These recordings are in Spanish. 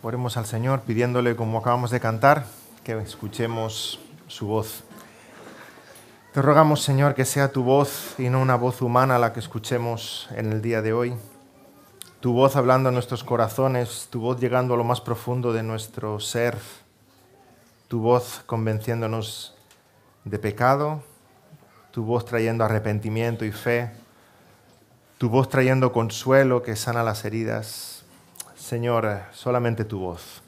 Oremos al Señor pidiéndole, como acabamos de cantar, que escuchemos su voz. Te rogamos, Señor, que sea tu voz y no una voz humana la que escuchemos en el día de hoy. Tu voz hablando en nuestros corazones, tu voz llegando a lo más profundo de nuestro ser, tu voz convenciéndonos de pecado, tu voz trayendo arrepentimiento y fe, tu voz trayendo consuelo que sana las heridas, Señor, solamente tu voz.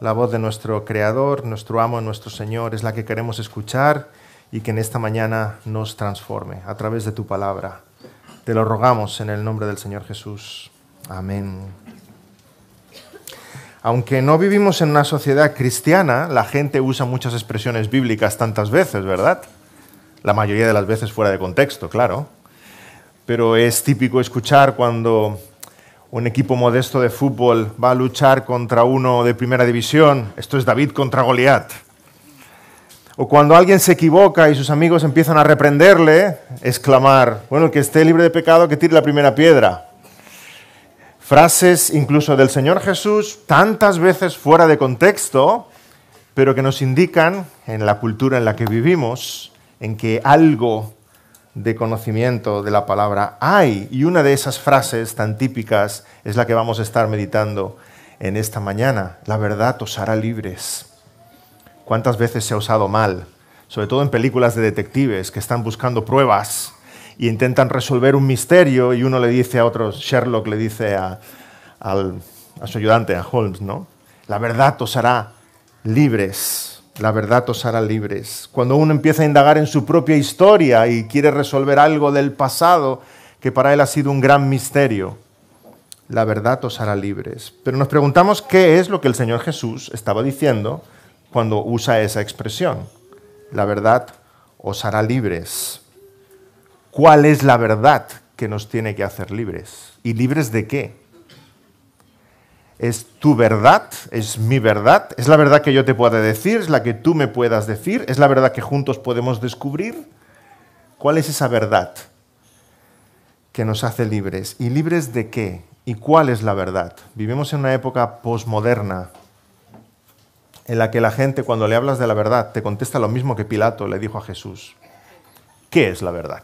La voz de nuestro Creador, nuestro amo, nuestro Señor, es la que queremos escuchar y que en esta mañana nos transforme a través de tu palabra. Te lo rogamos en el nombre del Señor Jesús. Amén. Aunque no vivimos en una sociedad cristiana, la gente usa muchas expresiones bíblicas tantas veces, ¿verdad? La mayoría de las veces fuera de contexto, claro. Pero es típico escuchar cuando un equipo modesto de fútbol va a luchar contra uno de primera división, esto es David contra Goliat. O cuando alguien se equivoca y sus amigos empiezan a reprenderle, exclamar, bueno, que esté libre de pecado, que tire la primera piedra. Frases incluso del Señor Jesús tantas veces fuera de contexto, pero que nos indican en la cultura en la que vivimos, en que algo de conocimiento de la palabra hay. Y una de esas frases tan típicas es la que vamos a estar meditando en esta mañana. La verdad os hará libres. ¿Cuántas veces se ha usado mal? Sobre todo en películas de detectives que están buscando pruebas e intentan resolver un misterio y uno le dice a otro, Sherlock le dice a, a su ayudante, a Holmes, ¿no? La verdad os hará libres la verdad os hará libres. Cuando uno empieza a indagar en su propia historia y quiere resolver algo del pasado que para él ha sido un gran misterio, la verdad os hará libres. Pero nos preguntamos qué es lo que el Señor Jesús estaba diciendo cuando usa esa expresión. La verdad os hará libres. ¿Cuál es la verdad que nos tiene que hacer libres? ¿Y libres de qué? es tu verdad, es mi verdad, es la verdad que yo te pueda decir, es la que tú me puedas decir, es la verdad que juntos podemos descubrir. ¿Cuál es esa verdad que nos hace libres? ¿Y libres de qué? ¿Y cuál es la verdad? Vivimos en una época posmoderna en la que la gente cuando le hablas de la verdad te contesta lo mismo que Pilato le dijo a Jesús. ¿Qué es la verdad?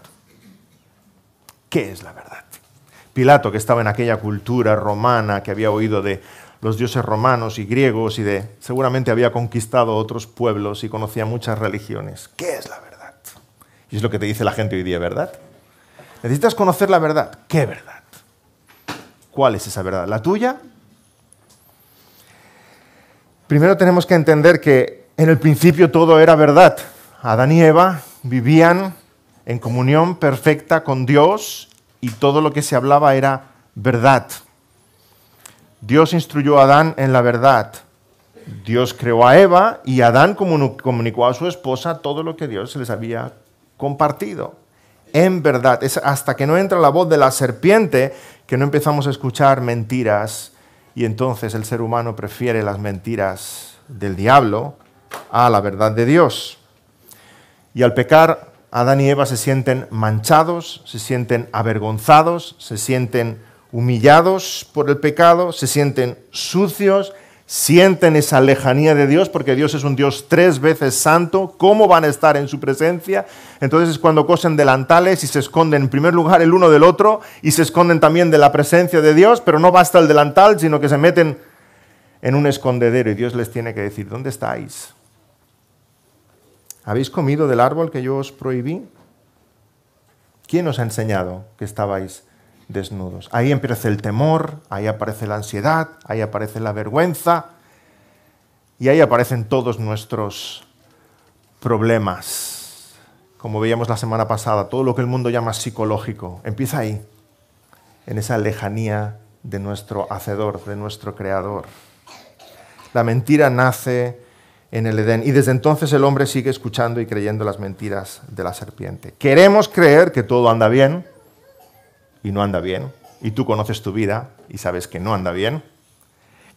¿Qué es la verdad? Pilato, que estaba en aquella cultura romana, que había oído de los dioses romanos y griegos y de seguramente había conquistado otros pueblos y conocía muchas religiones. ¿Qué es la verdad? Y es lo que te dice la gente hoy día, ¿verdad? Necesitas conocer la verdad. ¿Qué verdad? ¿Cuál es esa verdad? ¿La tuya? Primero tenemos que entender que en el principio todo era verdad. Adán y Eva vivían en comunión perfecta con Dios y todo lo que se hablaba era verdad. Dios instruyó a Adán en la verdad. Dios creó a Eva y Adán comunicó a su esposa todo lo que Dios les había compartido. En verdad, es hasta que no entra la voz de la serpiente que no empezamos a escuchar mentiras y entonces el ser humano prefiere las mentiras del diablo a la verdad de Dios. Y al pecar Adán y Eva se sienten manchados, se sienten avergonzados, se sienten humillados por el pecado, se sienten sucios, sienten esa lejanía de Dios, porque Dios es un Dios tres veces santo, ¿cómo van a estar en su presencia? Entonces es cuando cosen delantales y se esconden en primer lugar el uno del otro y se esconden también de la presencia de Dios, pero no basta el delantal, sino que se meten en un escondedero y Dios les tiene que decir, ¿dónde estáis? ¿Habéis comido del árbol que yo os prohibí? ¿Quién os ha enseñado que estabais desnudos? Ahí empieza el temor, ahí aparece la ansiedad, ahí aparece la vergüenza y ahí aparecen todos nuestros problemas. Como veíamos la semana pasada, todo lo que el mundo llama psicológico empieza ahí, en esa lejanía de nuestro hacedor, de nuestro creador. La mentira nace en el Edén. Y desde entonces el hombre sigue escuchando y creyendo las mentiras de la serpiente. Queremos creer que todo anda bien y no anda bien. Y tú conoces tu vida y sabes que no anda bien.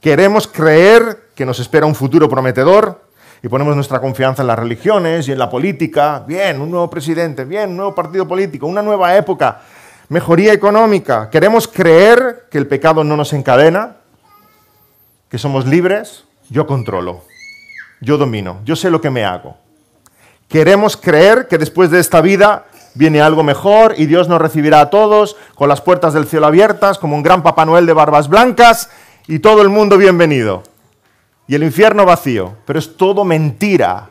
Queremos creer que nos espera un futuro prometedor y ponemos nuestra confianza en las religiones y en la política. Bien, un nuevo presidente, bien, un nuevo partido político, una nueva época, mejoría económica. Queremos creer que el pecado no nos encadena, que somos libres. Yo controlo yo domino, yo sé lo que me hago. Queremos creer que después de esta vida viene algo mejor y Dios nos recibirá a todos con las puertas del cielo abiertas, como un gran Papá Noel de barbas blancas y todo el mundo bienvenido. Y el infierno vacío, pero es todo mentira.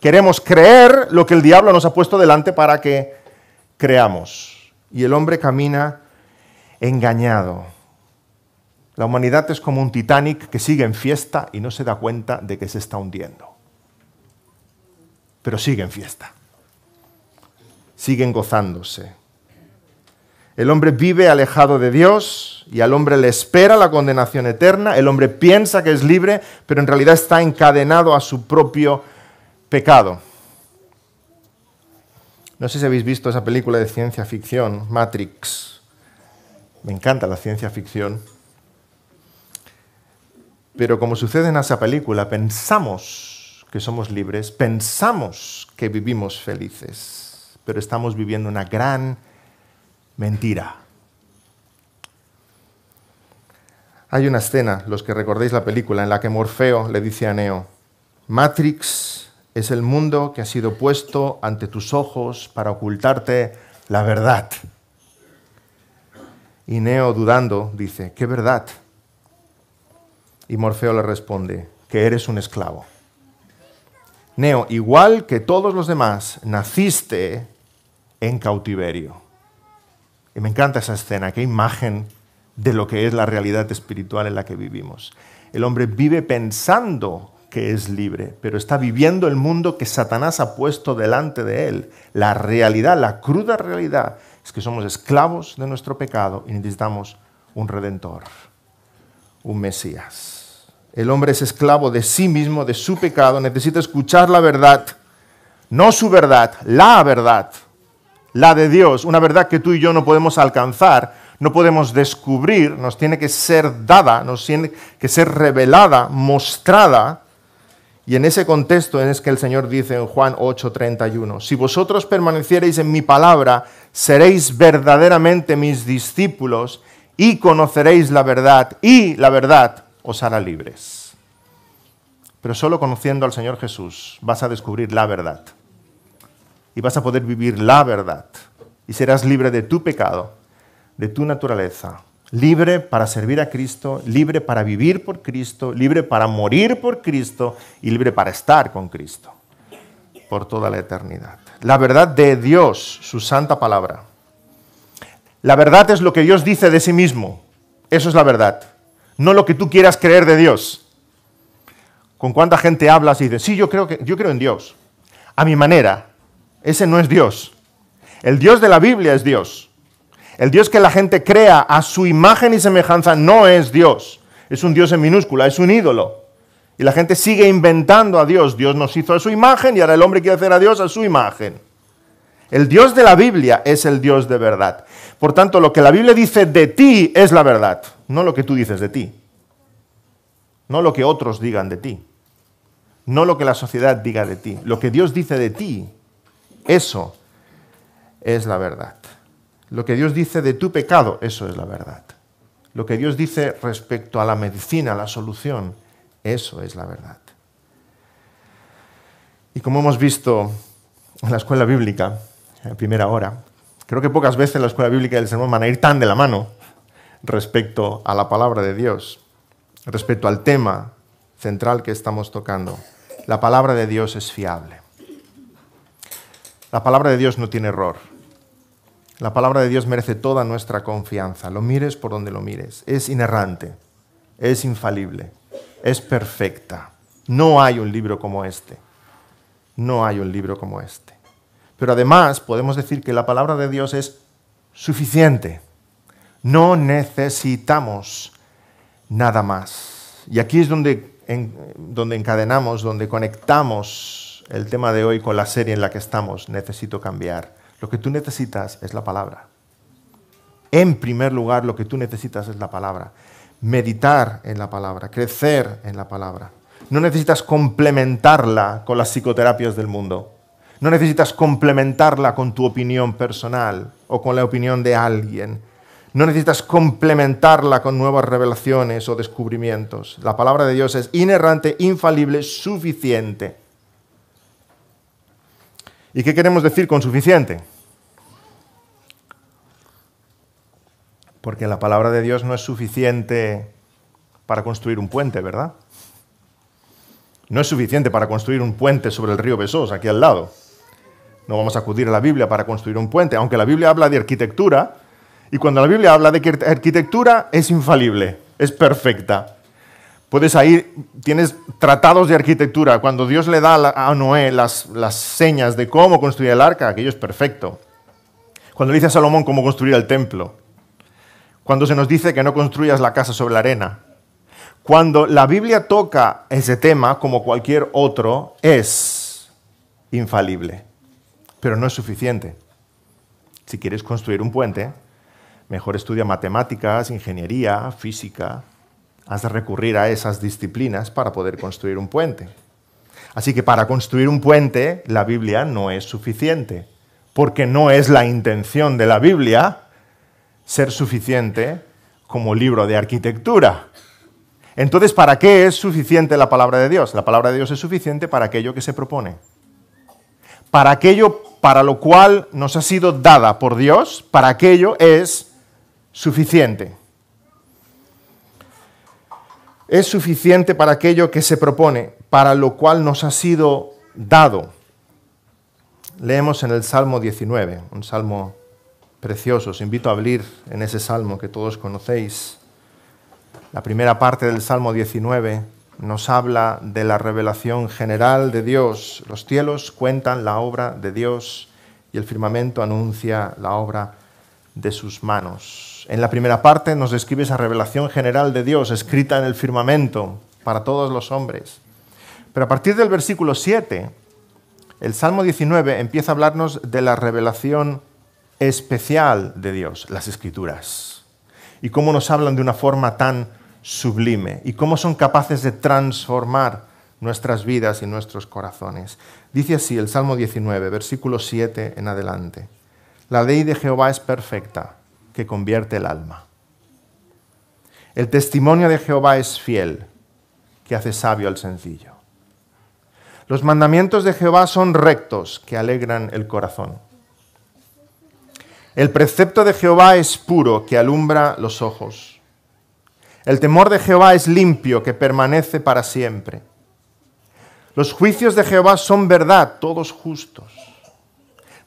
Queremos creer lo que el diablo nos ha puesto delante para que creamos. Y el hombre camina engañado. La humanidad es como un Titanic que sigue en fiesta y no se da cuenta de que se está hundiendo. Pero sigue en fiesta. Siguen gozándose. El hombre vive alejado de Dios y al hombre le espera la condenación eterna. El hombre piensa que es libre, pero en realidad está encadenado a su propio pecado. No sé si habéis visto esa película de ciencia ficción, Matrix. Me encanta la ciencia ficción pero como sucede en esa película, pensamos que somos libres, pensamos que vivimos felices, pero estamos viviendo una gran mentira. Hay una escena, los que recordéis la película, en la que Morfeo le dice a Neo, Matrix es el mundo que ha sido puesto ante tus ojos para ocultarte la verdad. Y Neo, dudando, dice, ¿qué verdad? Y Morfeo le responde, que eres un esclavo. Neo, igual que todos los demás, naciste en cautiverio. Y me encanta esa escena, qué imagen de lo que es la realidad espiritual en la que vivimos. El hombre vive pensando que es libre, pero está viviendo el mundo que Satanás ha puesto delante de él. La realidad, la cruda realidad, es que somos esclavos de nuestro pecado y necesitamos un redentor, un Mesías. El hombre es esclavo de sí mismo, de su pecado, necesita escuchar la verdad, no su verdad, la verdad, la de Dios, una verdad que tú y yo no podemos alcanzar, no podemos descubrir, nos tiene que ser dada, nos tiene que ser revelada, mostrada. Y en ese contexto es que el Señor dice en Juan 8:31, si vosotros permaneciereis en mi palabra, seréis verdaderamente mis discípulos y conoceréis la verdad, y la verdad os hará libres. Pero solo conociendo al Señor Jesús vas a descubrir la verdad. Y vas a poder vivir la verdad. Y serás libre de tu pecado, de tu naturaleza. Libre para servir a Cristo, libre para vivir por Cristo, libre para morir por Cristo y libre para estar con Cristo por toda la eternidad. La verdad de Dios, su santa palabra. La verdad es lo que Dios dice de sí mismo. Eso es la verdad no lo que tú quieras creer de Dios. ¿Con cuánta gente hablas y dices, sí, yo creo, que, yo creo en Dios? A mi manera. Ese no es Dios. El Dios de la Biblia es Dios. El Dios que la gente crea a su imagen y semejanza no es Dios. Es un Dios en minúscula, es un ídolo. Y la gente sigue inventando a Dios. Dios nos hizo a su imagen y ahora el hombre quiere hacer a Dios a su imagen. El Dios de la Biblia es el Dios de verdad. Por tanto, lo que la Biblia dice de ti es la verdad, no lo que tú dices de ti no lo que otros digan de ti, no lo que la sociedad diga de ti, lo que Dios dice de ti, eso es la verdad. Lo que Dios dice de tu pecado, eso es la verdad. Lo que Dios dice respecto a la medicina, la solución, eso es la verdad. Y como hemos visto en la escuela bíblica, en primera hora, creo que pocas veces la escuela bíblica y el sermón van a ir tan de la mano respecto a la palabra de Dios respecto al tema central que estamos tocando. La palabra de Dios es fiable. La palabra de Dios no tiene error. La palabra de Dios merece toda nuestra confianza. Lo mires por donde lo mires. Es inerrante, es infalible, es perfecta. No hay un libro como este. No hay un libro como este. Pero además podemos decir que la palabra de Dios es suficiente. No necesitamos nada más. Y aquí es donde, encadenamos, donde conectamos el tema de hoy con la serie en la que estamos, Necesito cambiar. Lo que tú necesitas es la palabra. En primer lugar, lo que tú necesitas es la palabra. Meditar en la palabra, crecer en la palabra. No necesitas complementarla con las psicoterapias del mundo. No necesitas complementarla con tu opinión personal o con la opinión de alguien. No necesitas complementarla con nuevas revelaciones o descubrimientos. La palabra de Dios es inerrante, infalible, suficiente. ¿Y qué queremos decir con suficiente? Porque la palabra de Dios no es suficiente para construir un puente, ¿verdad? No es suficiente para construir un puente sobre el río Besós, aquí al lado. No vamos a acudir a la Biblia para construir un puente. Aunque la Biblia habla de arquitectura, y cuando la Biblia habla de que arquitectura es infalible, es perfecta. Puedes ahí, tienes tratados de arquitectura. Cuando Dios le da a Noé las, las señas de cómo construir el arca, aquello es perfecto. Cuando le dice a Salomón cómo construir el templo. Cuando se nos dice que no construyas la casa sobre la arena. Cuando la Biblia toca ese tema, como cualquier otro, es infalible. Pero no es suficiente. Si quieres construir un puente, mejor estudia matemáticas, ingeniería, física. Has de recurrir a esas disciplinas para poder construir un puente. Así que para construir un puente la Biblia no es suficiente, porque no es la intención de la Biblia ser suficiente como libro de arquitectura. Entonces, ¿para qué es suficiente la palabra de Dios? La palabra de Dios es suficiente para aquello que se propone. Para aquello para lo cual nos ha sido dada por Dios, para aquello es suficiente. Es suficiente para aquello que se propone, para lo cual nos ha sido dado. Leemos en el Salmo 19, un salmo precioso. Os invito a abrir en ese salmo que todos conocéis. La primera parte del Salmo 19 nos habla de la revelación general de Dios. Los cielos cuentan la obra de Dios y el firmamento anuncia la obra de sus manos. En la primera parte nos describe esa revelación general de Dios escrita en el firmamento para todos los hombres. Pero a partir del versículo 7, el Salmo 19 empieza a hablarnos de la revelación especial de Dios, las escrituras, y cómo nos hablan de una forma tan sublime, y cómo son capaces de transformar nuestras vidas y nuestros corazones. Dice así el Salmo 19, versículo 7 en adelante. La ley de Jehová es perfecta que convierte el alma. El testimonio de Jehová es fiel, que hace sabio al sencillo. Los mandamientos de Jehová son rectos, que alegran el corazón. El precepto de Jehová es puro, que alumbra los ojos. El temor de Jehová es limpio, que permanece para siempre. Los juicios de Jehová son verdad, todos justos.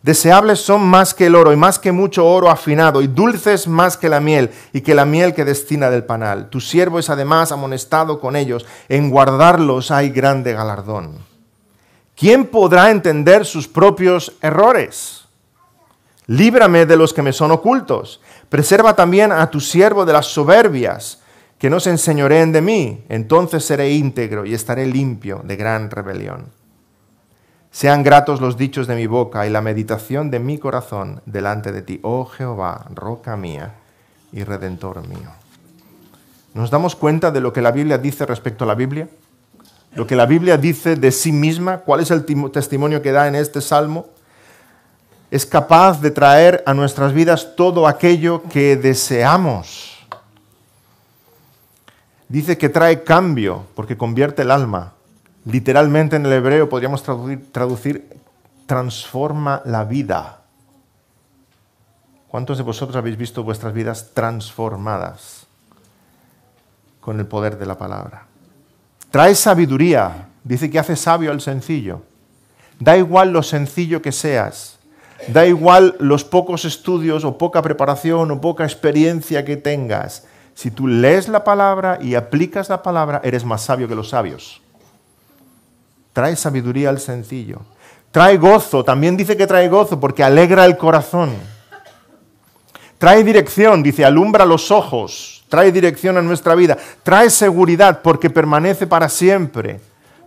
Deseables son más que el oro y más que mucho oro afinado y dulces más que la miel y que la miel que destina del panal. Tu siervo es además amonestado con ellos. En guardarlos hay grande galardón. ¿Quién podrá entender sus propios errores? Líbrame de los que me son ocultos. Preserva también a tu siervo de las soberbias, que no se enseñoreen de mí. Entonces seré íntegro y estaré limpio de gran rebelión. Sean gratos los dichos de mi boca y la meditación de mi corazón delante de ti, oh Jehová, roca mía y redentor mío. ¿Nos damos cuenta de lo que la Biblia dice respecto a la Biblia? Lo que la Biblia dice de sí misma, cuál es el testimonio que da en este salmo, es capaz de traer a nuestras vidas todo aquello que deseamos. Dice que trae cambio porque convierte el alma Literalmente en el hebreo podríamos traducir, transforma la vida. ¿Cuántos de vosotros habéis visto vuestras vidas transformadas con el poder de la palabra? Trae sabiduría, dice que hace sabio al sencillo. Da igual lo sencillo que seas, da igual los pocos estudios o poca preparación o poca experiencia que tengas. Si tú lees la palabra y aplicas la palabra, eres más sabio que los sabios. Trae sabiduría al sencillo. Trae gozo, también dice que trae gozo porque alegra el corazón. Trae dirección, dice, alumbra los ojos, trae dirección a nuestra vida. Trae seguridad porque permanece para siempre.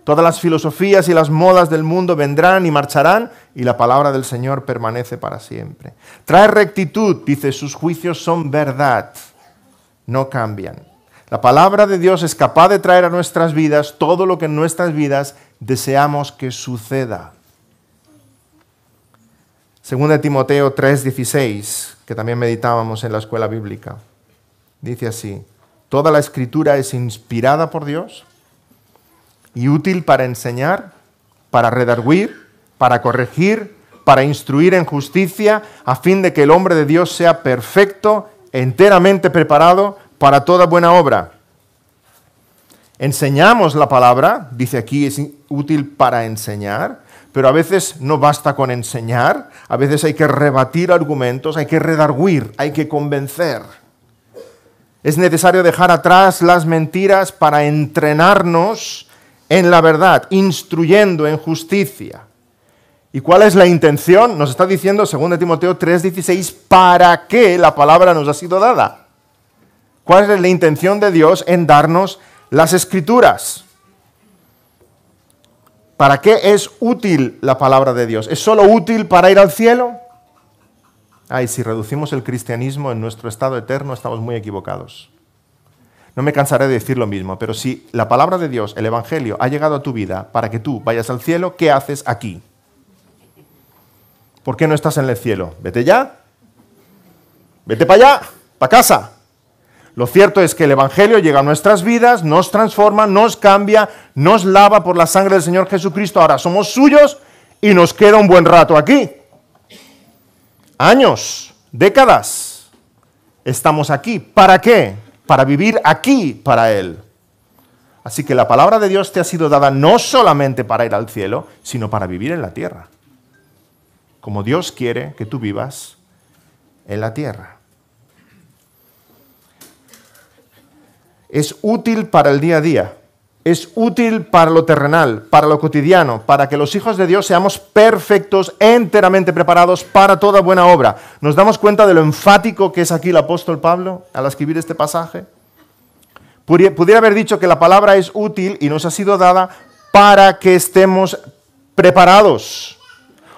Todas las filosofías y las modas del mundo vendrán y marcharán y la palabra del Señor permanece para siempre. Trae rectitud, dice, sus juicios son verdad, no cambian. La palabra de Dios es capaz de traer a nuestras vidas todo lo que en nuestras vidas deseamos que suceda. Segunda de Timoteo 3:16, que también meditábamos en la escuela bíblica, dice así, toda la escritura es inspirada por Dios y útil para enseñar, para redarguir, para corregir, para instruir en justicia, a fin de que el hombre de Dios sea perfecto, enteramente preparado para toda buena obra. Enseñamos la palabra, dice aquí, es útil para enseñar, pero a veces no basta con enseñar, a veces hay que rebatir argumentos, hay que redarguir, hay que convencer. Es necesario dejar atrás las mentiras para entrenarnos en la verdad, instruyendo en justicia. ¿Y cuál es la intención? Nos está diciendo 2 Timoteo 3:16, ¿para qué la palabra nos ha sido dada? ¿Cuál es la intención de Dios en darnos las escrituras? ¿Para qué es útil la palabra de Dios? ¿Es solo útil para ir al cielo? Ay, si reducimos el cristianismo en nuestro estado eterno, estamos muy equivocados. No me cansaré de decir lo mismo, pero si la palabra de Dios, el Evangelio, ha llegado a tu vida para que tú vayas al cielo, ¿qué haces aquí? ¿Por qué no estás en el cielo? Vete ya. Vete para allá, para casa. Lo cierto es que el Evangelio llega a nuestras vidas, nos transforma, nos cambia, nos lava por la sangre del Señor Jesucristo. Ahora somos suyos y nos queda un buen rato aquí. Años, décadas, estamos aquí. ¿Para qué? Para vivir aquí para Él. Así que la palabra de Dios te ha sido dada no solamente para ir al cielo, sino para vivir en la tierra. Como Dios quiere que tú vivas en la tierra. es útil para el día a día, es útil para lo terrenal, para lo cotidiano, para que los hijos de Dios seamos perfectos, enteramente preparados para toda buena obra. ¿Nos damos cuenta de lo enfático que es aquí el apóstol Pablo al escribir este pasaje? Pudiera haber dicho que la palabra es útil y nos ha sido dada para que estemos preparados.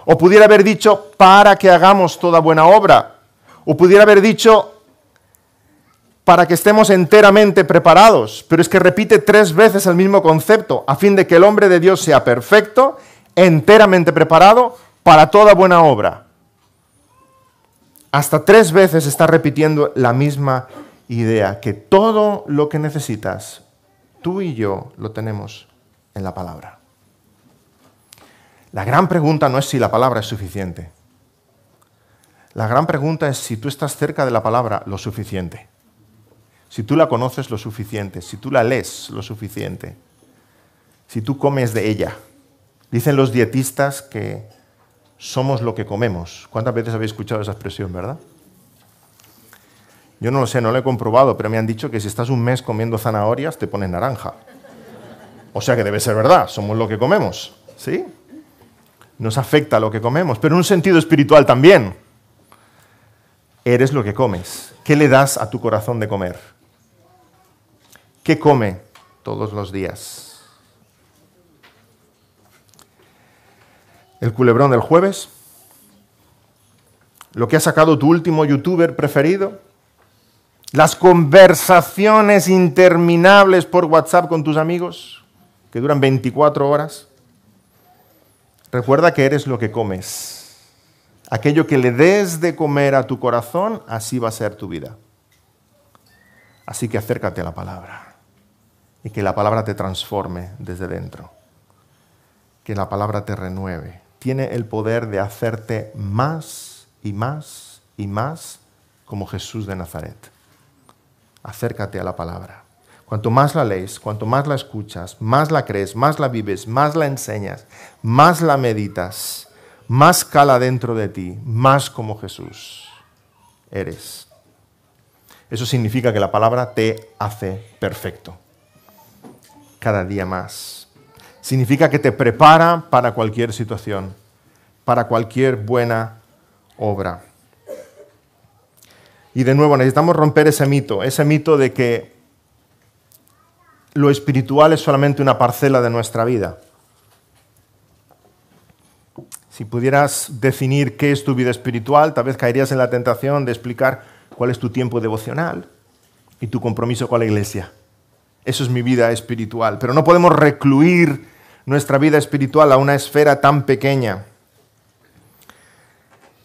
O pudiera haber dicho para que hagamos toda buena obra. O pudiera haber dicho para que estemos enteramente preparados, pero es que repite tres veces el mismo concepto, a fin de que el hombre de Dios sea perfecto, enteramente preparado para toda buena obra. Hasta tres veces está repitiendo la misma idea, que todo lo que necesitas, tú y yo lo tenemos en la palabra. La gran pregunta no es si la palabra es suficiente. La gran pregunta es si tú estás cerca de la palabra lo suficiente si tú la conoces lo suficiente, si tú la lees lo suficiente, si tú comes de ella. Dicen los dietistas que somos lo que comemos. ¿Cuántas veces habéis escuchado esa expresión, verdad? Yo no lo sé, no lo he comprobado, pero me han dicho que si estás un mes comiendo zanahorias te pones naranja. O sea que debe ser verdad, somos lo que comemos, ¿sí? Nos afecta lo que comemos, pero en un sentido espiritual también. Eres lo que comes. ¿Qué le das a tu corazón de comer? ¿Qué come todos los días? El culebrón del jueves, lo que ha sacado tu último youtuber preferido, las conversaciones interminables por WhatsApp con tus amigos, que duran 24 horas. Recuerda que eres lo que comes. Aquello que le des de comer a tu corazón, así va a ser tu vida. Así que acércate a la palabra y que la palabra te transforme desde dentro, que la palabra te renueve. Tiene el poder de hacerte más y más y más como Jesús de Nazaret. Acércate a la palabra. Cuanto más la lees, cuanto más la escuchas, más la crees, más la vives, más la enseñas, más la meditas, más cala dentro de ti, más como Jesús eres. Eso significa que la palabra te hace perfecto cada día más. Significa que te prepara para cualquier situación, para cualquier buena obra. Y de nuevo, necesitamos romper ese mito, ese mito de que lo espiritual es solamente una parcela de nuestra vida. Si pudieras definir qué es tu vida espiritual, tal vez caerías en la tentación de explicar cuál es tu tiempo devocional y tu compromiso con la iglesia. Eso es mi vida espiritual. Pero no podemos recluir nuestra vida espiritual a una esfera tan pequeña.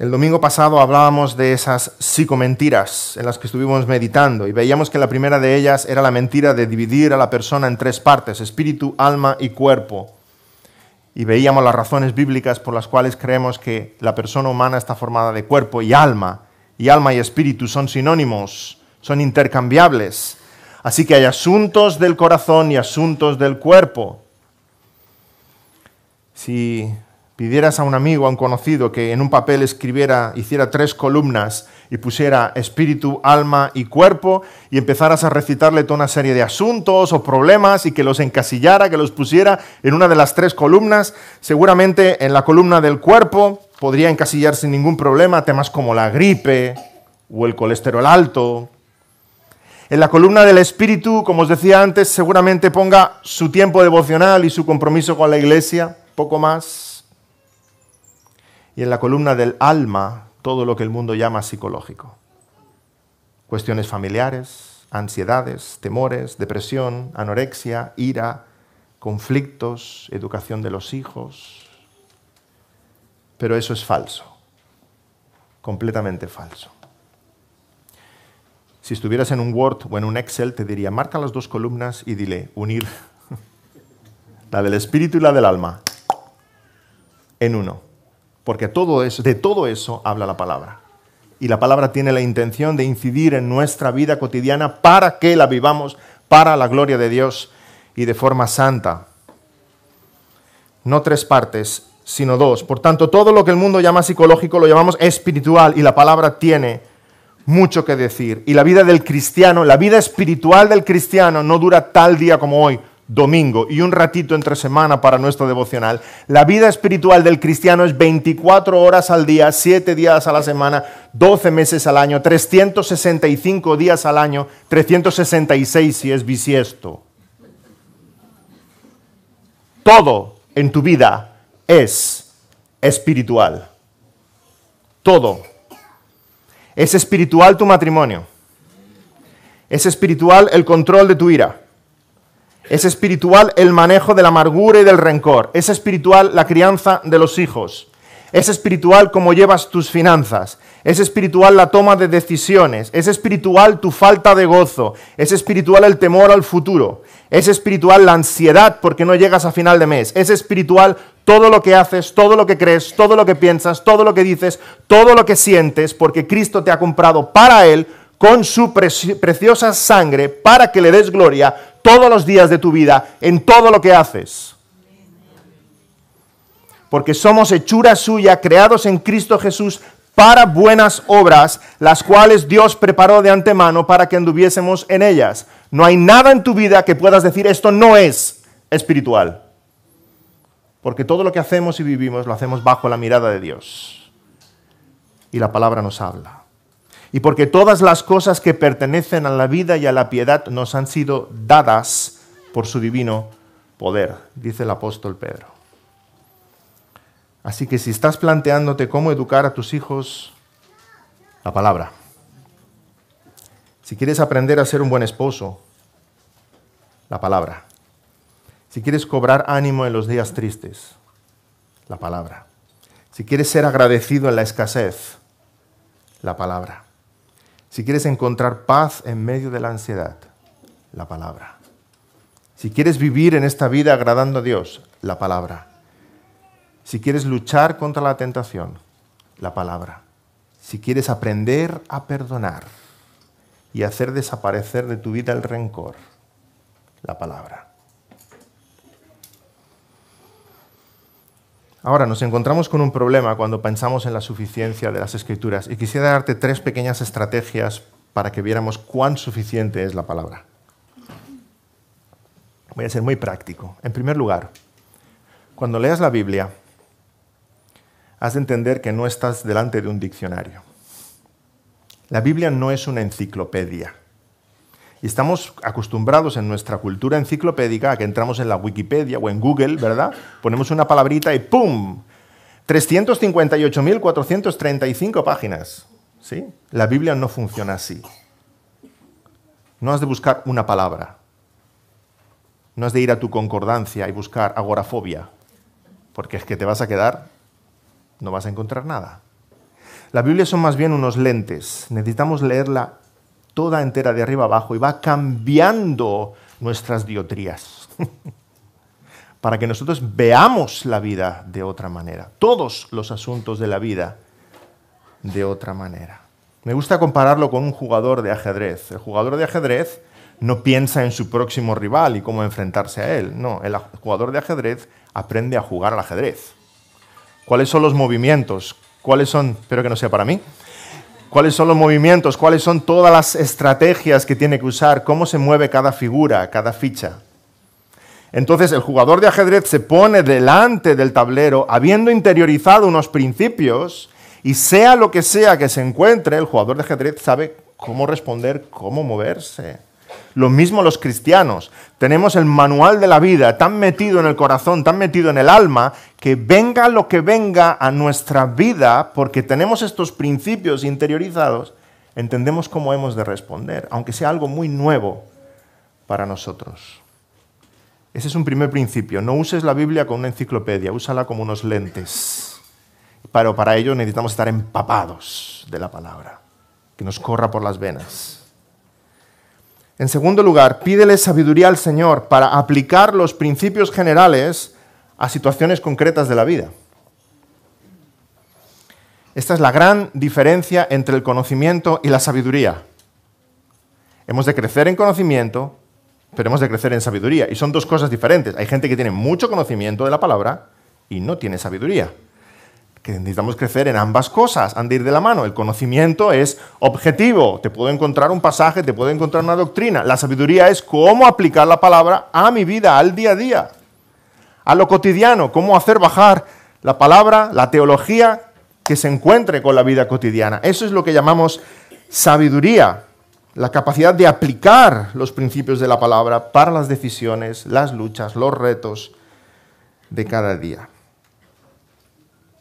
El domingo pasado hablábamos de esas psicomentiras en las que estuvimos meditando y veíamos que la primera de ellas era la mentira de dividir a la persona en tres partes, espíritu, alma y cuerpo. Y veíamos las razones bíblicas por las cuales creemos que la persona humana está formada de cuerpo y alma, y alma y espíritu son sinónimos, son intercambiables. Así que hay asuntos del corazón y asuntos del cuerpo. Si pidieras a un amigo, a un conocido, que en un papel escribiera, hiciera tres columnas y pusiera espíritu, alma y cuerpo, y empezaras a recitarle toda una serie de asuntos o problemas y que los encasillara, que los pusiera en una de las tres columnas, seguramente en la columna del cuerpo podría encasillar sin ningún problema temas como la gripe o el colesterol alto en la columna del Espíritu, como os decía antes, seguramente ponga su tiempo devocional y su compromiso con la Iglesia, poco más. Y en la columna del alma, todo lo que el mundo llama psicológico. Cuestiones familiares, ansiedades, temores, depresión, anorexia, ira, conflictos, educación de los hijos. Pero eso es falso, completamente falso. Si estuvieras en un Word o en un Excel, te diría, marca las dos columnas y dile, unir la del espíritu y la del alma en uno. Porque todo de todo eso habla la palabra. Y la palabra tiene la intención de incidir en nuestra vida cotidiana para que la vivamos para la gloria de Dios y de forma santa. No tres partes, sino dos. Por tanto, todo lo que el mundo llama psicológico lo llamamos espiritual y la palabra tiene mucho que decir. Y la vida del cristiano, la vida espiritual del cristiano no dura tal día como hoy, domingo, y un ratito entre semana para nuestro devocional. La vida espiritual del cristiano es 24 horas al día, 7 días a la semana, 12 meses al año, 365 días al año, 366 si es bisiesto. Todo en tu vida es espiritual. Todo ¿Es espiritual tu matrimonio? ¿Es espiritual el control de tu ira? ¿Es espiritual el manejo de la amargura y del rencor? ¿Es espiritual la crianza de los hijos? ¿Es espiritual cómo llevas tus finanzas? Es espiritual la toma de decisiones. Es espiritual tu falta de gozo. Es espiritual el temor al futuro. Es espiritual la ansiedad porque no llegas a final de mes. Es espiritual todo lo que haces, todo lo que crees, todo lo que piensas, todo lo que dices, todo lo que sientes, porque Cristo te ha comprado para Él con su preciosa sangre para que le des gloria todos los días de tu vida, en todo lo que haces. Porque somos hechura suya, creados en Cristo Jesús para buenas obras, las cuales Dios preparó de antemano para que anduviésemos en ellas. No hay nada en tu vida que puedas decir esto no es espiritual. Porque todo lo que hacemos y vivimos lo hacemos bajo la mirada de Dios. Y la palabra nos habla. Y porque todas las cosas que pertenecen a la vida y a la piedad nos han sido dadas por su divino poder, dice el apóstol Pedro. Así que si estás planteándote cómo educar a tus hijos, la palabra. Si quieres aprender a ser un buen esposo, la palabra. Si quieres cobrar ánimo en los días tristes, la palabra. Si quieres ser agradecido en la escasez, la palabra. Si quieres encontrar paz en medio de la ansiedad, la palabra. Si quieres vivir en esta vida agradando a Dios, la palabra. Si quieres luchar contra la tentación, la palabra. Si quieres aprender a perdonar y hacer desaparecer de tu vida el rencor, la palabra. Ahora nos encontramos con un problema cuando pensamos en la suficiencia de las escrituras y quisiera darte tres pequeñas estrategias para que viéramos cuán suficiente es la palabra. Voy a ser muy práctico. En primer lugar, cuando leas la Biblia, has de entender que no estás delante de un diccionario. La Biblia no es una enciclopedia. Y estamos acostumbrados en nuestra cultura enciclopédica a que entramos en la Wikipedia o en Google, ¿verdad? Ponemos una palabrita y ¡pum! 358.435 páginas. ¿Sí? La Biblia no funciona así. No has de buscar una palabra. No has de ir a tu concordancia y buscar agorafobia, porque es que te vas a quedar no vas a encontrar nada. La Biblia son más bien unos lentes. Necesitamos leerla toda entera de arriba abajo y va cambiando nuestras diotrías para que nosotros veamos la vida de otra manera, todos los asuntos de la vida de otra manera. Me gusta compararlo con un jugador de ajedrez. El jugador de ajedrez no piensa en su próximo rival y cómo enfrentarse a él. No, el jugador de ajedrez aprende a jugar al ajedrez cuáles son los movimientos, cuáles son, espero que no sea para mí, cuáles son los movimientos, cuáles son todas las estrategias que tiene que usar, cómo se mueve cada figura, cada ficha. Entonces el jugador de ajedrez se pone delante del tablero habiendo interiorizado unos principios y sea lo que sea que se encuentre, el jugador de ajedrez sabe cómo responder, cómo moverse. Lo mismo los cristianos. Tenemos el manual de la vida tan metido en el corazón, tan metido en el alma, que venga lo que venga a nuestra vida, porque tenemos estos principios interiorizados, entendemos cómo hemos de responder, aunque sea algo muy nuevo para nosotros. Ese es un primer principio. No uses la Biblia como una enciclopedia, úsala como unos lentes. Pero para ello necesitamos estar empapados de la palabra, que nos corra por las venas. En segundo lugar, pídele sabiduría al Señor para aplicar los principios generales a situaciones concretas de la vida. Esta es la gran diferencia entre el conocimiento y la sabiduría. Hemos de crecer en conocimiento, pero hemos de crecer en sabiduría. Y son dos cosas diferentes. Hay gente que tiene mucho conocimiento de la palabra y no tiene sabiduría que necesitamos crecer en ambas cosas, han de ir de la mano. El conocimiento es objetivo, te puedo encontrar un pasaje, te puedo encontrar una doctrina. La sabiduría es cómo aplicar la palabra a mi vida, al día a día, a lo cotidiano, cómo hacer bajar la palabra, la teología que se encuentre con la vida cotidiana. Eso es lo que llamamos sabiduría, la capacidad de aplicar los principios de la palabra para las decisiones, las luchas, los retos de cada día.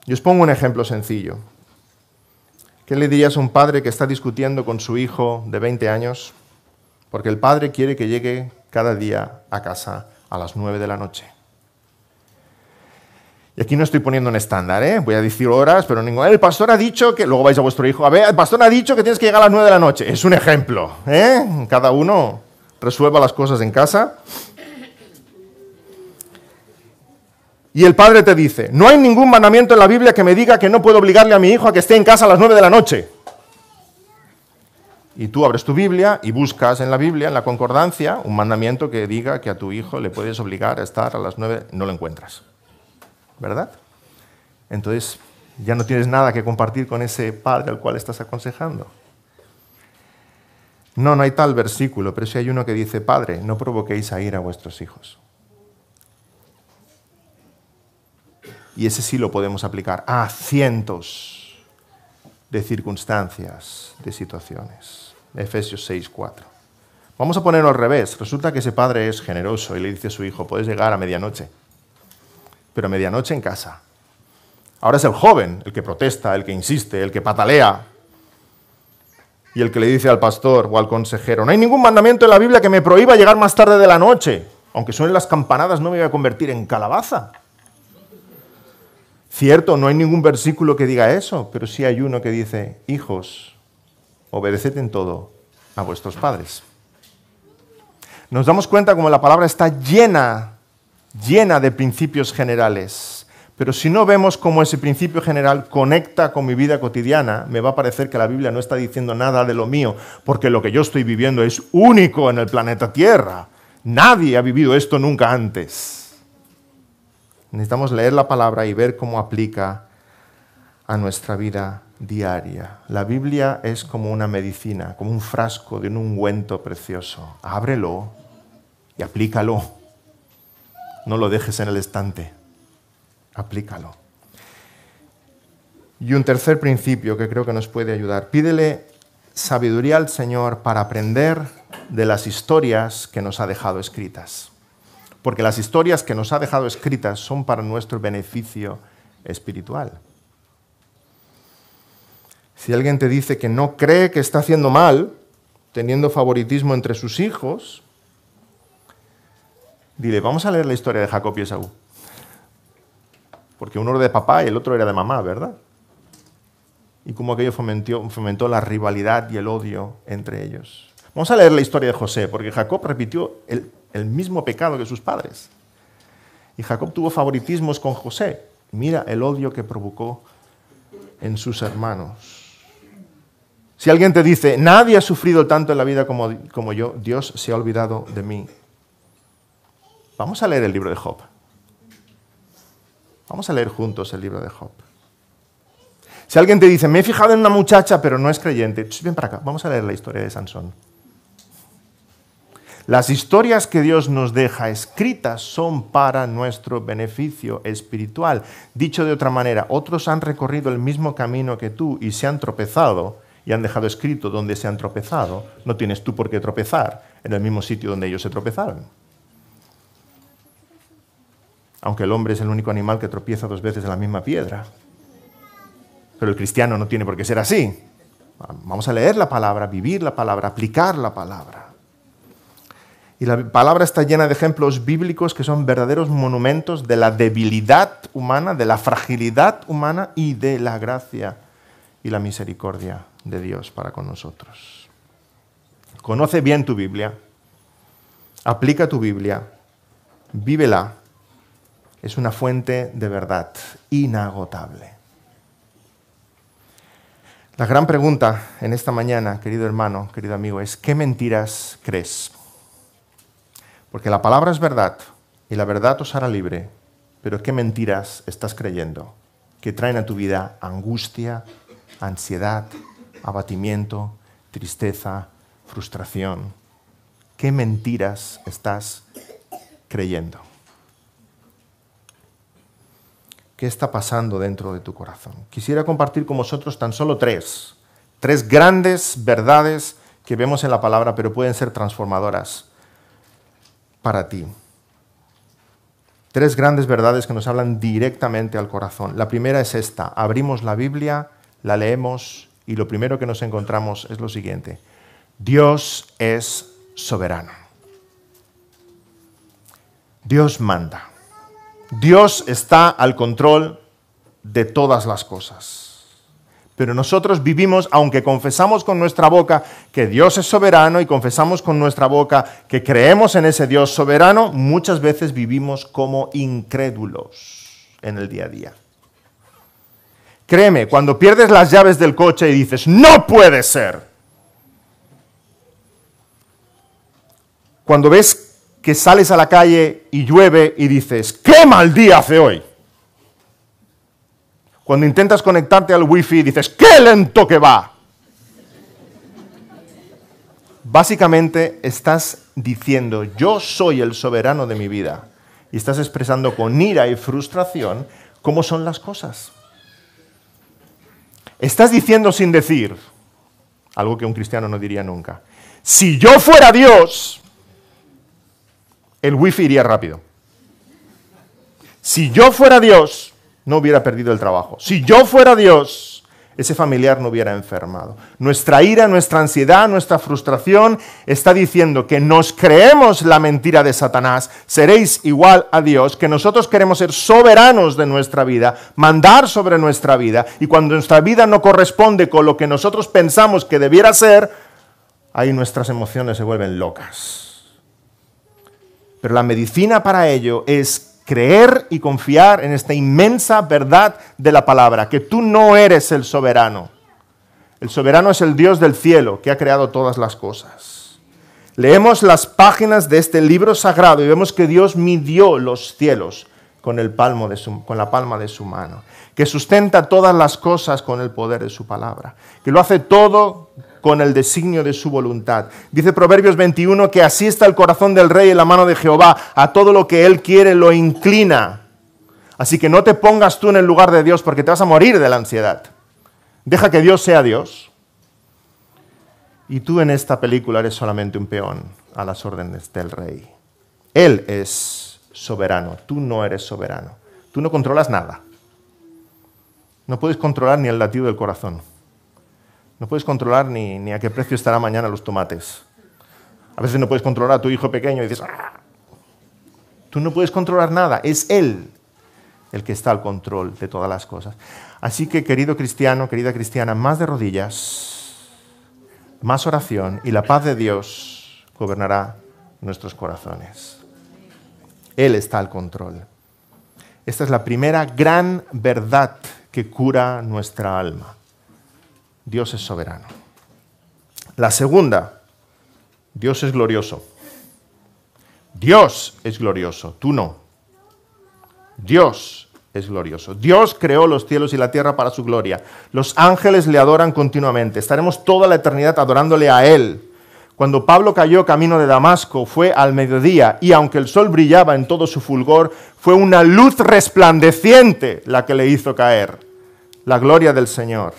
Yo os pongo un ejemplo sencillo. ¿Qué le dirías a un padre que está discutiendo con su hijo de 20 años? Porque el padre quiere que llegue cada día a casa a las 9 de la noche. Y aquí no estoy poniendo un estándar, ¿eh? Voy a decir horas, pero ningún... El pastor ha dicho que... Luego vais a vuestro hijo. A ver, el pastor ha dicho que tienes que llegar a las 9 de la noche. Es un ejemplo, ¿eh? Cada uno resuelva las cosas en casa. y el padre te dice, no hay ningún mandamiento en la Biblia que me diga que no puedo obligarle a mi hijo a que esté en casa a las nueve de la noche. Y tú abres tu Biblia y buscas en la Biblia, en la concordancia, un mandamiento que diga que a tu hijo le puedes obligar a estar a las nueve, no lo encuentras. ¿Verdad? Entonces ya no tienes nada que compartir con ese padre al cual estás aconsejando. No, no hay tal versículo, pero sí hay uno que dice, Padre, no provoquéis a ir a vuestros hijos. y ese sí lo podemos aplicar a cientos de circunstancias, de situaciones. Efesios 6, 4. Vamos a ponerlo al revés. Resulta que ese padre es generoso y le dice a su hijo, puedes llegar a medianoche, pero a medianoche en casa. Ahora es el joven el que protesta, el que insiste, el que patalea, y el que le dice al pastor o al consejero, no hay ningún mandamiento en la Biblia que me prohíba llegar más tarde de la noche. Aunque suenen las campanadas, no me voy a convertir en calabaza. Cierto, no hay ningún versículo que diga eso, pero sí hay uno que dice, hijos, obedeced en todo a vuestros padres. Nos damos cuenta como la palabra está llena, llena de principios generales. Pero si no vemos cómo ese principio general conecta con mi vida cotidiana, me va a parecer que la Biblia no está diciendo nada de lo mío, porque lo que yo estoy viviendo es único en el planeta Tierra. Nadie ha vivido esto nunca antes. Necesitamos leer la palabra y ver cómo aplica a nuestra vida diaria. La Biblia es como una medicina, como un frasco de un ungüento precioso. Ábrelo y aplícalo. No lo dejes en el estante. Aplícalo. Y un tercer principio que creo que nos puede ayudar. Pídele sabiduría al Señor para aprender de las historias que nos ha dejado escritas porque las historias que nos ha dejado escritas son para nuestro beneficio espiritual. Si alguien te dice que no cree que está haciendo mal, teniendo favoritismo entre sus hijos, dile, vamos a leer la historia de Jacob y Esaú. Porque uno era de papá y el otro era de mamá, ¿verdad? Y cómo aquello fomentó, fomentó la rivalidad y el odio entre ellos. Vamos a leer la historia de José, porque Jacob repitió el, mismo pecado que sus padres. Y Jacob tuvo favoritismos con José. Mira el odio que provocó en sus hermanos. Si alguien te dice, nadie ha sufrido tanto en la vida como, yo, Dios se ha olvidado de mí. Vamos a leer el libro de Job. Vamos a leer juntos el libro de Job. Si alguien te dice, me he fijado en una muchacha, pero no es creyente, ven para acá, vamos a leer la historia de Sansón. Las historias que Dios nos deja escritas son para nuestro beneficio espiritual. Dicho de otra manera, otros han recorrido el mismo camino que tú y se han tropezado y han dejado escrito donde se han tropezado. No tienes tú por qué tropezar en el mismo sitio donde ellos se tropezaron. Aunque el hombre es el único animal que tropieza dos veces en la misma piedra. Pero el cristiano no tiene por qué ser así. Vamos a leer la palabra, vivir la palabra, aplicar la palabra. Y la palabra está llena de ejemplos bíblicos que son verdaderos monumentos de la debilidad humana, de la fragilidad humana y de la gracia y la misericordia de Dios para con nosotros. Conoce bien tu Biblia, aplica tu Biblia, vívela. Es una fuente de verdad inagotable. La gran pregunta en esta mañana, querido hermano, querido amigo, es ¿qué mentiras crees? Porque la palabra es verdad y la verdad os hará libre. Pero qué mentiras estás creyendo que traen a tu vida angustia, ansiedad, abatimiento, tristeza, frustración. ¿Qué mentiras estás creyendo? ¿Qué está pasando dentro de tu corazón? Quisiera compartir con vosotros tan solo tres, tres grandes verdades que vemos en la palabra, pero pueden ser transformadoras para ti. Tres grandes verdades que nos hablan directamente al corazón. La primera es esta. Abrimos la Biblia, la leemos y lo primero que nos encontramos es lo siguiente. Dios es soberano. Dios manda. Dios está al control de todas las cosas. Pero nosotros vivimos, aunque confesamos con nuestra boca que Dios es soberano y confesamos con nuestra boca que creemos en ese Dios soberano, muchas veces vivimos como incrédulos en el día a día. Créeme, cuando pierdes las llaves del coche y dices, no puede ser. Cuando ves que sales a la calle y llueve y dices, qué mal día hace hoy. Cuando intentas conectarte al wifi dices, ¡qué lento que va! Básicamente estás diciendo, yo soy el soberano de mi vida. Y estás expresando con ira y frustración cómo son las cosas. Estás diciendo sin decir, algo que un cristiano no diría nunca, si yo fuera Dios, el wifi iría rápido. Si yo fuera Dios, no hubiera perdido el trabajo. Si yo fuera Dios, ese familiar no hubiera enfermado. Nuestra ira, nuestra ansiedad, nuestra frustración está diciendo que nos creemos la mentira de Satanás, seréis igual a Dios, que nosotros queremos ser soberanos de nuestra vida, mandar sobre nuestra vida, y cuando nuestra vida no corresponde con lo que nosotros pensamos que debiera ser, ahí nuestras emociones se vuelven locas. Pero la medicina para ello es creer y confiar en esta inmensa verdad de la palabra, que tú no eres el soberano. El soberano es el Dios del cielo que ha creado todas las cosas. Leemos las páginas de este libro sagrado y vemos que Dios midió los cielos con, el palmo de su, con la palma de su mano, que sustenta todas las cosas con el poder de su palabra, que lo hace todo con el designio de su voluntad. Dice Proverbios 21 que así está el corazón del rey en la mano de Jehová, a todo lo que él quiere lo inclina. Así que no te pongas tú en el lugar de Dios porque te vas a morir de la ansiedad. Deja que Dios sea Dios. Y tú en esta película eres solamente un peón a las órdenes del rey. Él es soberano, tú no eres soberano. Tú no controlas nada. No puedes controlar ni el latido del corazón. No puedes controlar ni, a qué precio estará mañana los tomates. A veces no puedes controlar a tu hijo pequeño y dices, ah". tú no puedes controlar nada, es él el que está al control de todas las cosas. Así que, querido cristiano, querida cristiana, más de rodillas, más oración y la paz de Dios gobernará nuestros corazones. Él está al control. Esta es la primera gran verdad que cura nuestra alma. Dios es soberano. La segunda, Dios es glorioso. Dios es glorioso, tú no. Dios es glorioso. Dios creó los cielos y la tierra para su gloria. Los ángeles le adoran continuamente. Estaremos toda la eternidad adorándole a Él. Cuando Pablo cayó camino de Damasco fue al mediodía y aunque el sol brillaba en todo su fulgor, fue una luz resplandeciente la que le hizo caer. La gloria del Señor.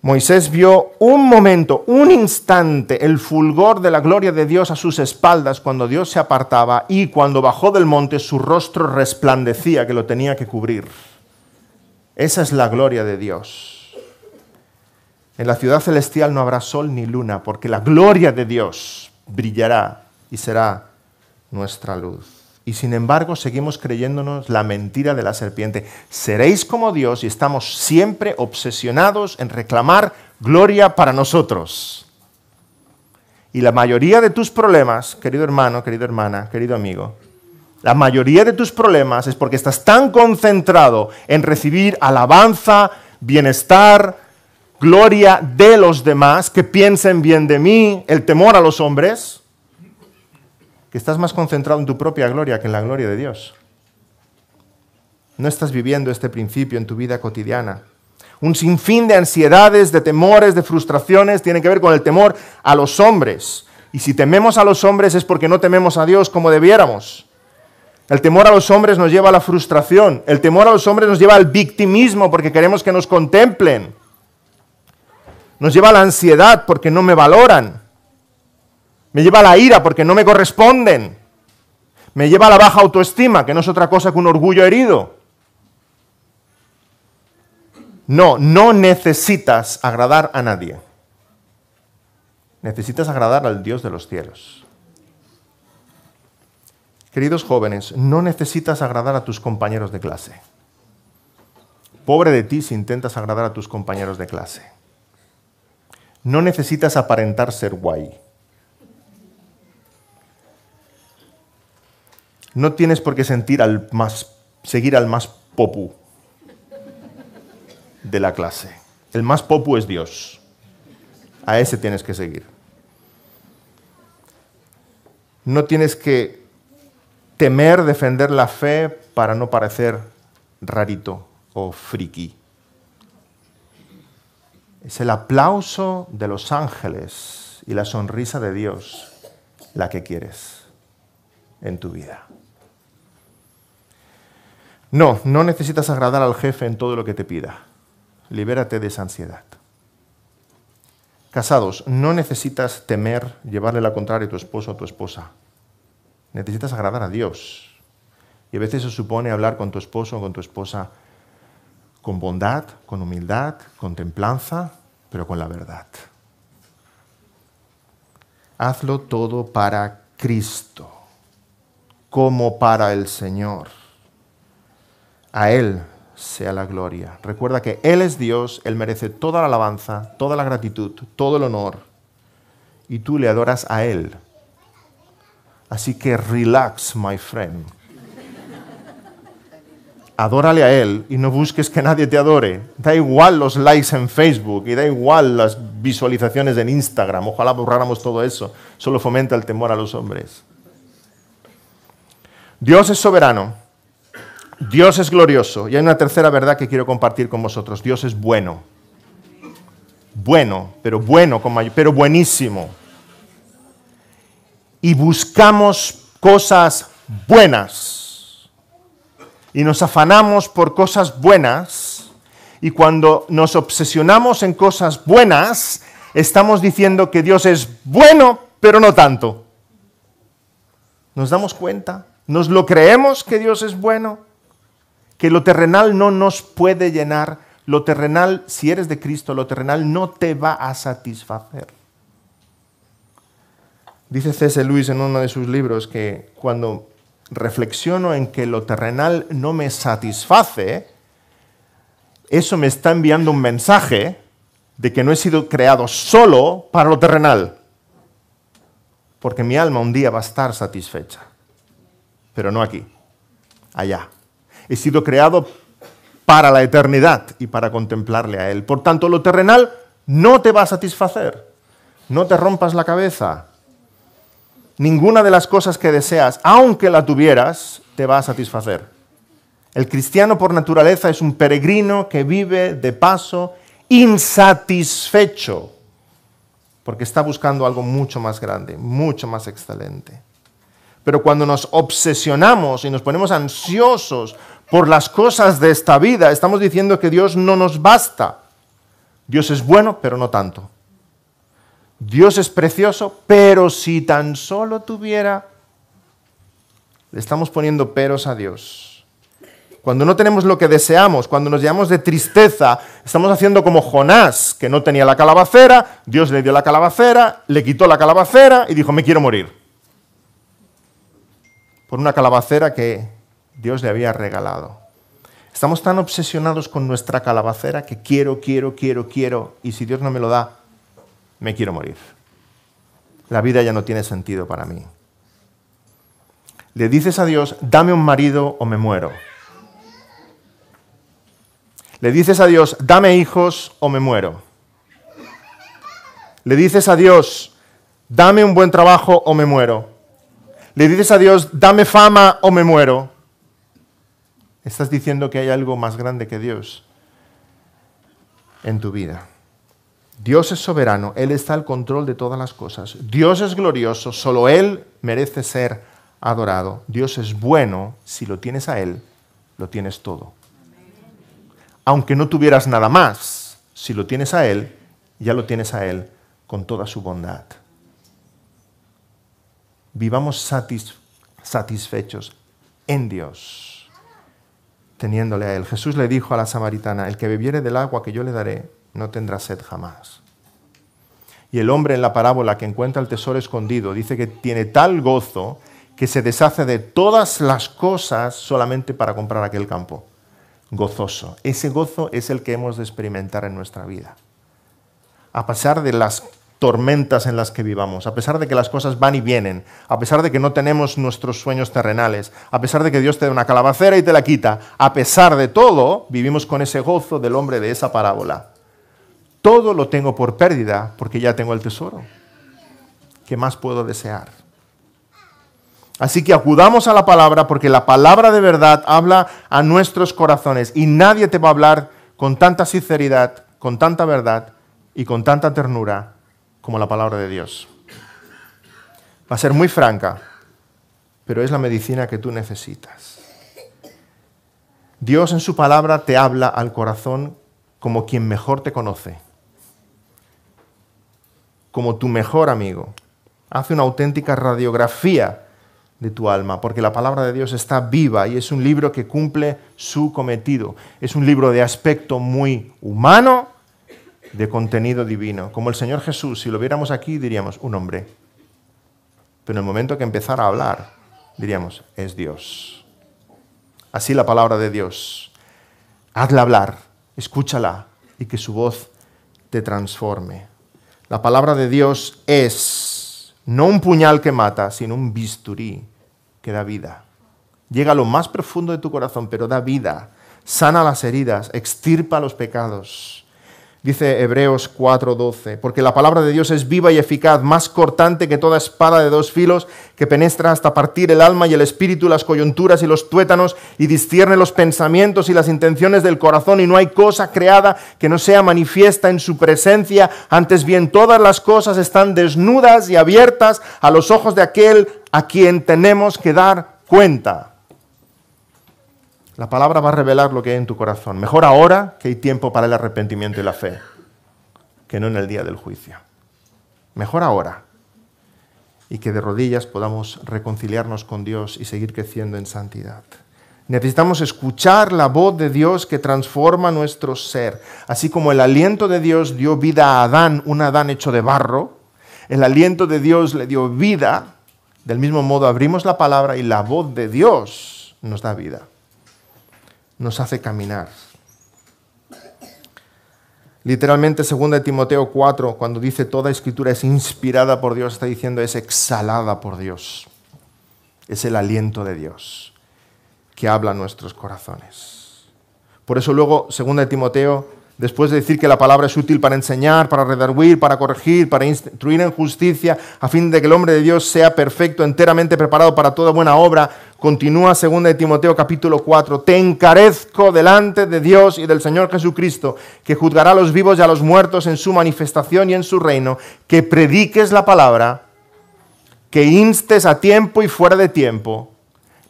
Moisés vio un momento, un instante, el fulgor de la gloria de Dios a sus espaldas cuando Dios se apartaba y cuando bajó del monte su rostro resplandecía que lo tenía que cubrir. Esa es la gloria de Dios. En la ciudad celestial no habrá sol ni luna porque la gloria de Dios brillará y será nuestra luz. Y sin embargo seguimos creyéndonos la mentira de la serpiente. Seréis como Dios y estamos siempre obsesionados en reclamar gloria para nosotros. Y la mayoría de tus problemas, querido hermano, querida hermana, querido amigo, la mayoría de tus problemas es porque estás tan concentrado en recibir alabanza, bienestar, gloria de los demás, que piensen bien de mí, el temor a los hombres, que estás más concentrado en tu propia gloria que en la gloria de Dios. No estás viviendo este principio en tu vida cotidiana. Un sinfín de ansiedades, de temores, de frustraciones tiene que ver con el temor a los hombres. Y si tememos a los hombres es porque no tememos a Dios como debiéramos. El temor a los hombres nos lleva a la frustración. El temor a los hombres nos lleva al victimismo porque queremos que nos contemplen. Nos lleva a la ansiedad porque no me valoran me lleva a la ira porque no me corresponden, me lleva a la baja autoestima, que no es otra cosa que un orgullo herido. No, no necesitas agradar a nadie. Necesitas agradar al Dios de los cielos. Queridos jóvenes, no necesitas agradar a tus compañeros de clase. Pobre de ti si intentas agradar a tus compañeros de clase. No necesitas aparentar ser guay. no tienes por qué sentir al más, seguir al más popu de la clase. El más popu es Dios. A ese tienes que seguir. No tienes que temer defender la fe para no parecer rarito o friki. Es el aplauso de los ángeles y la sonrisa de Dios la que quieres en tu vida. No, no necesitas agradar al jefe en todo lo que te pida. Libérate de esa ansiedad. Casados, no necesitas temer llevarle la contraria a tu esposo o a tu esposa. Necesitas agradar a Dios. Y a veces se supone hablar con tu esposo o con tu esposa con bondad, con humildad, con templanza, pero con la verdad. Hazlo todo para Cristo, como para el Señor. A Él sea la gloria. Recuerda que Él es Dios, Él merece toda la alabanza, toda la gratitud, todo el honor, y tú le adoras a Él. Así que relax, my friend. Adórale a Él y no busques que nadie te adore. Da igual los likes en Facebook y da igual las visualizaciones en Instagram. Ojalá borráramos todo eso. Solo fomenta el temor a los hombres. Dios es soberano Dios es glorioso. Y hay una tercera verdad que quiero compartir con vosotros. Dios es bueno. Bueno, pero bueno, pero buenísimo. Y buscamos cosas buenas. Y nos afanamos por cosas buenas. Y cuando nos obsesionamos en cosas buenas, estamos diciendo que Dios es bueno, pero no tanto. ¿Nos damos cuenta? ¿Nos lo creemos que Dios es bueno? que lo terrenal no nos puede llenar, lo terrenal, si eres de Cristo, lo terrenal no te va a satisfacer. Dice C.S. Luis, en uno de sus libros que cuando reflexiono en que lo terrenal no me satisface, eso me está enviando un mensaje de que no he sido creado solo para lo terrenal, porque mi alma un día va a estar satisfecha, pero no aquí, allá. He sido creado para la eternidad y para contemplarle a Él. Por tanto, lo terrenal no te va a satisfacer. No te rompas la cabeza. Ninguna de las cosas que deseas, aunque la tuvieras, te va a satisfacer. El cristiano por naturaleza es un peregrino que vive de paso insatisfecho, porque está buscando algo mucho más grande, mucho más excelente. Pero cuando nos obsesionamos y nos ponemos ansiosos por las cosas de esta vida, estamos diciendo que Dios no nos basta. Dios es bueno, pero no tanto. Dios es precioso, pero si tan solo tuviera... Le estamos poniendo peros a Dios. Cuando no tenemos lo que deseamos, cuando nos llamamos de tristeza, estamos haciendo como Jonás, que no tenía la calabacera, Dios le dio la calabacera, le quitó la calabacera y dijo, me quiero morir. Por una calabacera que Dios le había regalado. Estamos tan obsesionados con nuestra calabacera que quiero, quiero, quiero, quiero, y si Dios no me lo da, me quiero morir. La vida ya no tiene sentido para mí. Le dices a Dios, dame un marido o me muero. Le dices a Dios, dame hijos o me muero. Le dices a Dios, dame un buen trabajo o me muero. Le dices a Dios, dame fama o me muero. Estás diciendo que hay algo más grande que Dios en tu vida. Dios es soberano, Él está al control de todas las cosas. Dios es glorioso, solo Él merece ser adorado. Dios es bueno, si lo tienes a Él, lo tienes todo. Aunque no tuvieras nada más, si lo tienes a Él, ya lo tienes a Él con toda su bondad. Vivamos satisfechos en Dios teniéndole a él. Jesús le dijo a la samaritana, el que bebiere del agua que yo le daré, no tendrá sed jamás. Y el hombre en la parábola que encuentra el tesoro escondido dice que tiene tal gozo que se deshace de todas las cosas solamente para comprar aquel campo. Gozoso. Ese gozo es el que hemos de experimentar en nuestra vida. A pesar de las tormentas en las que vivamos, a pesar de que las cosas van y vienen, a pesar de que no tenemos nuestros sueños terrenales, a pesar de que Dios te da una calabacera y te la quita, a pesar de todo, vivimos con ese gozo del hombre de esa parábola. Todo lo tengo por pérdida porque ya tengo el tesoro. ¿Qué más puedo desear? Así que acudamos a la palabra porque la palabra de verdad habla a nuestros corazones y nadie te va a hablar con tanta sinceridad, con tanta verdad y con tanta ternura como la palabra de Dios. Va a ser muy franca, pero es la medicina que tú necesitas. Dios en su palabra te habla al corazón como quien mejor te conoce, como tu mejor amigo. Hace una auténtica radiografía de tu alma, porque la palabra de Dios está viva y es un libro que cumple su cometido. Es un libro de aspecto muy humano, de contenido divino. Como el Señor Jesús, si lo viéramos aquí, diríamos, un hombre. Pero en el momento que empezara a hablar, diríamos, es Dios. Así la palabra de Dios. Hazla hablar, escúchala y que su voz te transforme. La palabra de Dios es no un puñal que mata, sino un bisturí que da vida. Llega a lo más profundo de tu corazón, pero da vida. Sana las heridas, extirpa los pecados Dice Hebreos 4:12, porque la palabra de Dios es viva y eficaz, más cortante que toda espada de dos filos, que penetra hasta partir el alma y el espíritu, las coyunturas y los tuétanos, y discierne los pensamientos y las intenciones del corazón, y no hay cosa creada que no sea manifiesta en su presencia, antes bien todas las cosas están desnudas y abiertas a los ojos de aquel a quien tenemos que dar cuenta. La palabra va a revelar lo que hay en tu corazón. Mejor ahora que hay tiempo para el arrepentimiento y la fe, que no en el día del juicio. Mejor ahora. Y que de rodillas podamos reconciliarnos con Dios y seguir creciendo en santidad. Necesitamos escuchar la voz de Dios que transforma nuestro ser. Así como el aliento de Dios dio vida a Adán, un Adán hecho de barro, el aliento de Dios le dio vida, del mismo modo abrimos la palabra y la voz de Dios nos da vida nos hace caminar. Literalmente, 2 Timoteo 4, cuando dice toda escritura es inspirada por Dios, está diciendo es exhalada por Dios. Es el aliento de Dios que habla a nuestros corazones. Por eso luego, 2 Timoteo después de decir que la palabra es útil para enseñar, para redarguir, para corregir, para instruir en justicia, a fin de que el hombre de Dios sea perfecto, enteramente preparado para toda buena obra, continúa 2 de Timoteo capítulo 4, te encarezco delante de Dios y del Señor Jesucristo, que juzgará a los vivos y a los muertos en su manifestación y en su reino, que prediques la palabra, que instes a tiempo y fuera de tiempo,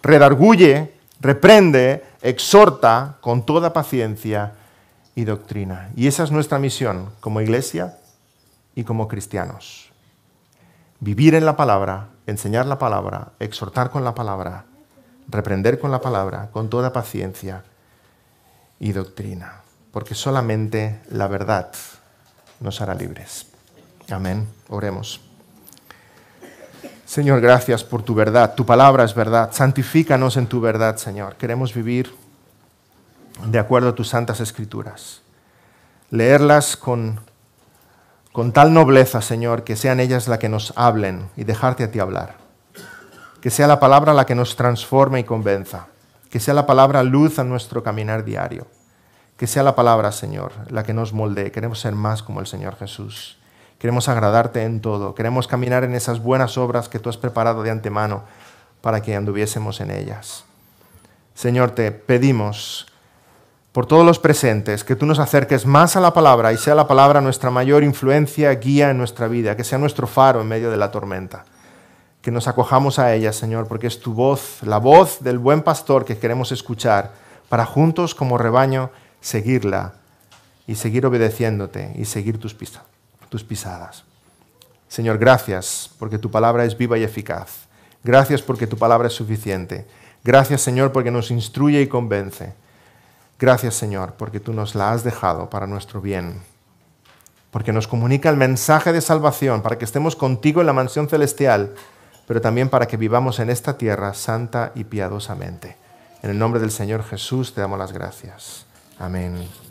redarguye, reprende, exhorta con toda paciencia y doctrina. Y esa es nuestra misión como iglesia y como cristianos. Vivir en la palabra, enseñar la palabra, exhortar con la palabra, reprender con la palabra, con toda paciencia y doctrina. Porque solamente la verdad nos hará libres. Amén. Oremos. Señor, gracias por tu verdad. Tu palabra es verdad. Santifícanos en tu verdad, Señor. Queremos vivir de acuerdo a tus santas escrituras. Leerlas con, con tal nobleza, Señor, que sean ellas las que nos hablen y dejarte a ti hablar. Que sea la palabra la que nos transforme y convenza. Que sea la palabra luz a nuestro caminar diario. Que sea la palabra, Señor, la que nos moldee. Queremos ser más como el Señor Jesús. Queremos agradarte en todo. Queremos caminar en esas buenas obras que tú has preparado de antemano para que anduviésemos en ellas. Señor, te pedimos por todos los presentes, que tú nos acerques más a la palabra y sea la palabra nuestra mayor influencia, guía en nuestra vida, que sea nuestro faro en medio de la tormenta. Que nos acojamos a ella, Señor, porque es tu voz, la voz del buen pastor que queremos escuchar, para juntos como rebaño seguirla y seguir obedeciéndote y seguir tus, tus pisadas. Señor, gracias porque tu palabra es viva y eficaz. Gracias porque tu palabra es suficiente. Gracias, Señor, porque nos instruye y convence. Gracias Señor, porque tú nos la has dejado para nuestro bien, porque nos comunica el mensaje de salvación, para que estemos contigo en la mansión celestial, pero también para que vivamos en esta tierra santa y piadosamente. En el nombre del Señor Jesús te damos las gracias. Amén.